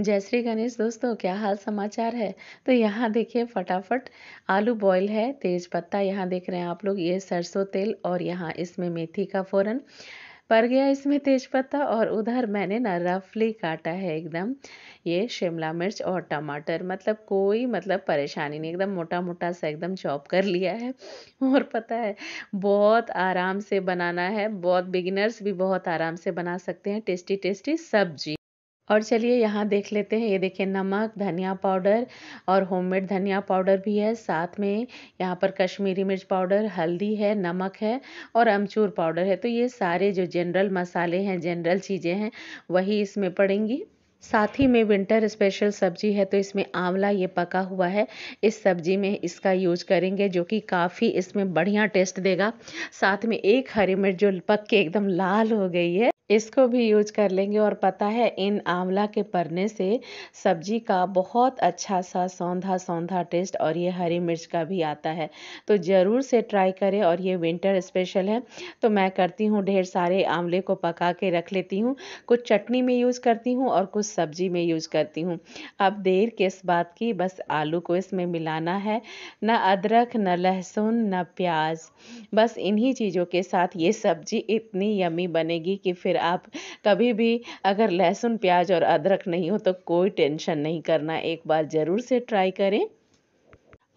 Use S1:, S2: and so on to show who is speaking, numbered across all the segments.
S1: जय श्री गणेश दोस्तों क्या हाल समाचार है तो यहाँ देखिए फटाफट आलू बॉईल है तेज पत्ता यहाँ देख रहे हैं आप लोग ये सरसों तेल और यहाँ इसमें मेथी का फ़ौरन पड़ गया इसमें तेज पत्ता और उधर मैंने ना रफली काटा है एकदम ये शिमला मिर्च और टमाटर मतलब कोई मतलब परेशानी नहीं एकदम मोटा मोटा सा एकदम चॉप कर लिया है और पता है बहुत आराम से बनाना है बहुत बिगिनर्स भी बहुत आराम से बना सकते हैं टेस्टी टेस्टी सब्जी और चलिए यहाँ देख लेते हैं ये देखिए नमक धनिया पाउडर और होममेड धनिया पाउडर भी है साथ में यहाँ पर कश्मीरी मिर्च पाउडर हल्दी है नमक है और अमचूर पाउडर है तो ये सारे जो जनरल मसाले हैं जनरल चीज़ें हैं वही इसमें पड़ेंगी साथ ही में विंटर स्पेशल सब्जी है तो इसमें आंवला ये पका हुआ है इस सब्जी में इसका यूज करेंगे जो कि काफ़ी इसमें बढ़िया टेस्ट देगा साथ में एक हरी मिर्च जो पक के एकदम लाल हो गई है इसको भी यूज कर लेंगे और पता है इन आंवला के परने से सब्जी का बहुत अच्छा सा सौंधा सौंधा टेस्ट और ये हरी मिर्च का भी आता है तो ज़रूर से ट्राई करें और ये विंटर स्पेशल है तो मैं करती हूँ ढेर सारे आंवले को पका के रख लेती हूँ कुछ चटनी में यूज़ करती हूँ और कुछ सब्जी में यूज़ करती हूँ अब देर किस बात की बस आलू को इसमें मिलाना है न अदरक न लहसुन न प्याज बस इन्हीं चीज़ों के साथ ये सब्जी इतनी यमी बनेगी कि फिर फिर आप कभी भी अगर लहसुन प्याज और अदरक नहीं हो तो कोई टेंशन नहीं करना एक बार ज़रूर से ट्राई करें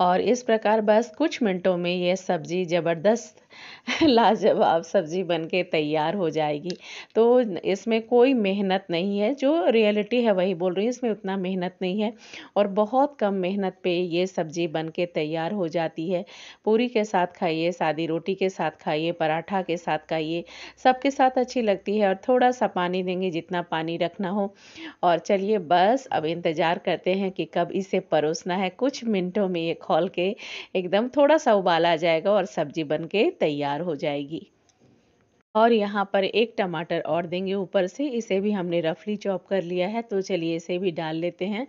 S1: और इस प्रकार बस कुछ मिनटों में यह सब्ज़ी ज़बरदस्त लाजवाब सब्ज़ी बनके तैयार हो जाएगी तो इसमें कोई मेहनत नहीं है जो रियलिटी है वही बोल रही हूँ इसमें उतना मेहनत नहीं है और बहुत कम मेहनत पे ये सब्ज़ी बनके तैयार हो जाती है पूरी के साथ खाइए सादी रोटी के साथ खाइए पराठा के साथ खाइए सबके साथ अच्छी लगती है और थोड़ा सा पानी देंगे जितना पानी रखना हो और चलिए बस अब इंतज़ार करते हैं कि कब इसे परोसना है कुछ मिनटों में ये खोल के एकदम थोड़ा सा उबाला जाएगा और सब्ज़ी बन के तैयार हो जाएगी और यहाँ पर एक टमाटर और देंगे ऊपर से इसे भी हमने रफली चॉप कर लिया है तो चलिए इसे भी डाल लेते हैं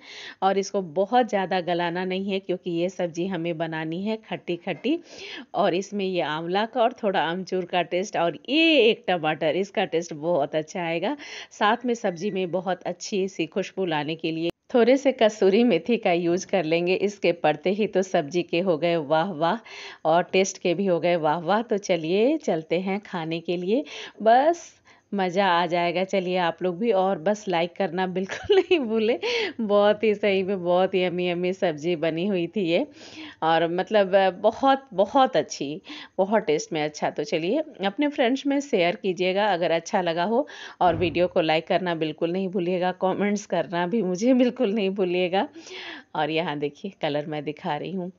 S1: और इसको बहुत ज़्यादा गलाना नहीं है क्योंकि ये सब्ज़ी हमें बनानी है खट्टी खट्टी और इसमें ये आंवला का और थोड़ा आमचूर का टेस्ट और ये एक टमाटर इसका टेस्ट बहुत अच्छा आएगा साथ में सब्ज़ी में बहुत अच्छी सी खुशबू लाने के लिए थोड़े से कसूरी मेथी का यूज कर लेंगे इसके पड़ते ही तो सब्जी के हो गए वाह वाह और टेस्ट के भी हो गए वाह वाह तो चलिए चलते हैं खाने के लिए बस मज़ा आ जाएगा चलिए आप लोग भी और बस लाइक करना बिल्कुल नहीं भूले बहुत ही सही में बहुत ही अमी अमी सब्ज़ी बनी हुई थी ये और मतलब बहुत बहुत अच्छी बहुत टेस्ट में अच्छा तो चलिए अपने फ्रेंड्स में शेयर कीजिएगा अगर अच्छा लगा हो और वीडियो को लाइक करना बिल्कुल नहीं भूलिएगा कमेंट्स करना भी मुझे बिल्कुल नहीं भूलिएगा और यहाँ देखिए कलर मैं दिखा रही हूँ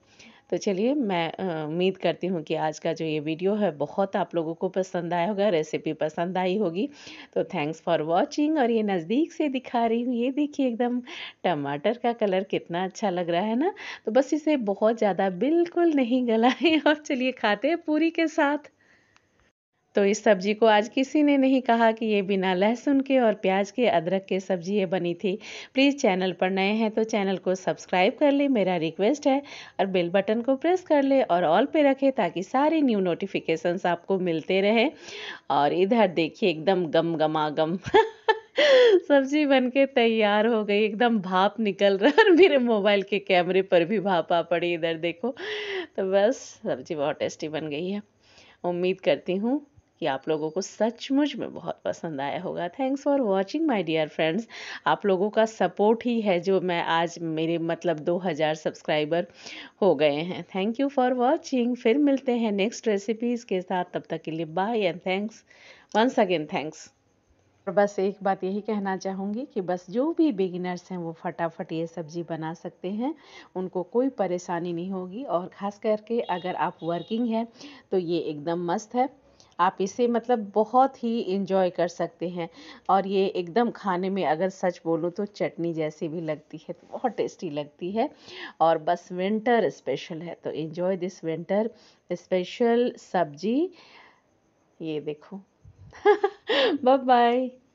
S1: तो चलिए मैं उम्मीद करती हूँ कि आज का जो ये वीडियो है बहुत आप लोगों को पसंद आया होगा रेसिपी पसंद आई होगी तो थैंक्स फॉर वॉचिंग और ये नज़दीक से दिखा रही हूँ ये देखिए एकदम टमाटर का कलर कितना अच्छा लग रहा है ना तो बस इसे बहुत ज़्यादा बिल्कुल नहीं गलाएं और चलिए खाते हैं पूरी के साथ तो इस सब्जी को आज किसी ने नहीं कहा कि ये बिना लहसुन के और प्याज के अदरक के सब्जी ये बनी थी प्लीज़ चैनल पर नए हैं तो चैनल को सब्सक्राइब कर ले मेरा रिक्वेस्ट है और बेल बटन को प्रेस कर ले और ऑल पे रखे ताकि सारी न्यू नोटिफिकेशंस आपको मिलते रहे और इधर देखिए एकदम गम गमा गम सब्जी बन के तैयार हो गई एकदम भाप निकल रहा है मेरे मोबाइल के कैमरे पर भी भाप आ पड़ी इधर देखो तो बस सब्जी बहुत टेस्टी बन गई है उम्मीद करती हूँ कि आप लोगों को सचमुच में बहुत पसंद आया होगा thanks for watching my dear friends आप लोगों का सपोर्ट ही है जो मैं आज मेरे मतलब 2000 सब्सक्राइबर हो गए हैं थैंक यू फॉर वॉचिंग फिर मिलते हैं नेक्स्ट रेसिपीज़ के साथ तब तक के लिए bye and thanks once again thanks और बस एक बात यही कहना चाहूँगी कि बस जो भी बिगिनर्स हैं वो फटाफट ये सब्ज़ी बना सकते हैं उनको कोई परेशानी नहीं होगी और ख़ास करके अगर आप वर्किंग हैं तो ये एकदम मस्त है आप इसे मतलब बहुत ही इंजॉय कर सकते हैं और ये एकदम खाने में अगर सच बोलूँ तो चटनी जैसी भी लगती है तो बहुत टेस्टी लगती है और बस विंटर स्पेशल है तो इन्जॉय दिस विंटर स्पेशल सब्जी ये देखो बाय बाय